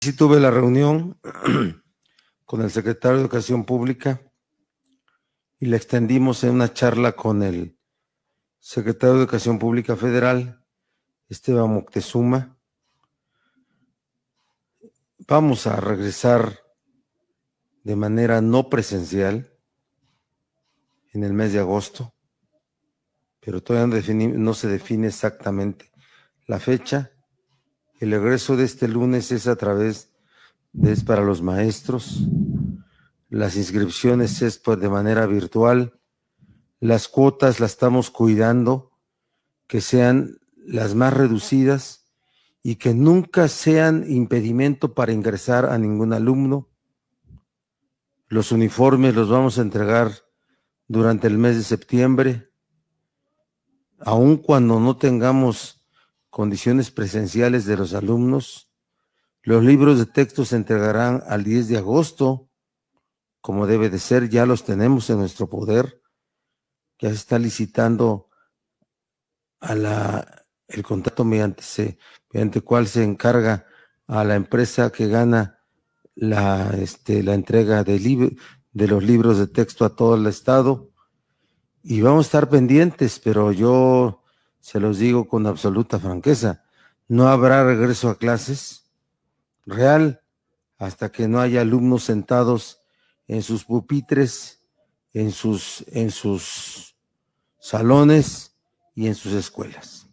Sí tuve la reunión con el secretario de Educación Pública y la extendimos en una charla con el secretario de Educación Pública Federal, Esteban Moctezuma. Vamos a regresar de manera no presencial en el mes de agosto, pero todavía no, no se define exactamente la fecha el egreso de este lunes es a través de es para los maestros. Las inscripciones es pues, de manera virtual. Las cuotas las estamos cuidando que sean las más reducidas y que nunca sean impedimento para ingresar a ningún alumno. Los uniformes los vamos a entregar durante el mes de septiembre, aun cuando no tengamos condiciones presenciales de los alumnos. Los libros de texto se entregarán al 10 de agosto, como debe de ser, ya los tenemos en nuestro poder. Ya se está licitando a la, el contrato mediante, se, mediante cual se encarga a la empresa que gana la, este, la entrega de, de los libros de texto a todo el Estado. Y vamos a estar pendientes, pero yo se los digo con absoluta franqueza, no habrá regreso a clases real hasta que no haya alumnos sentados en sus pupitres, en sus, en sus salones y en sus escuelas.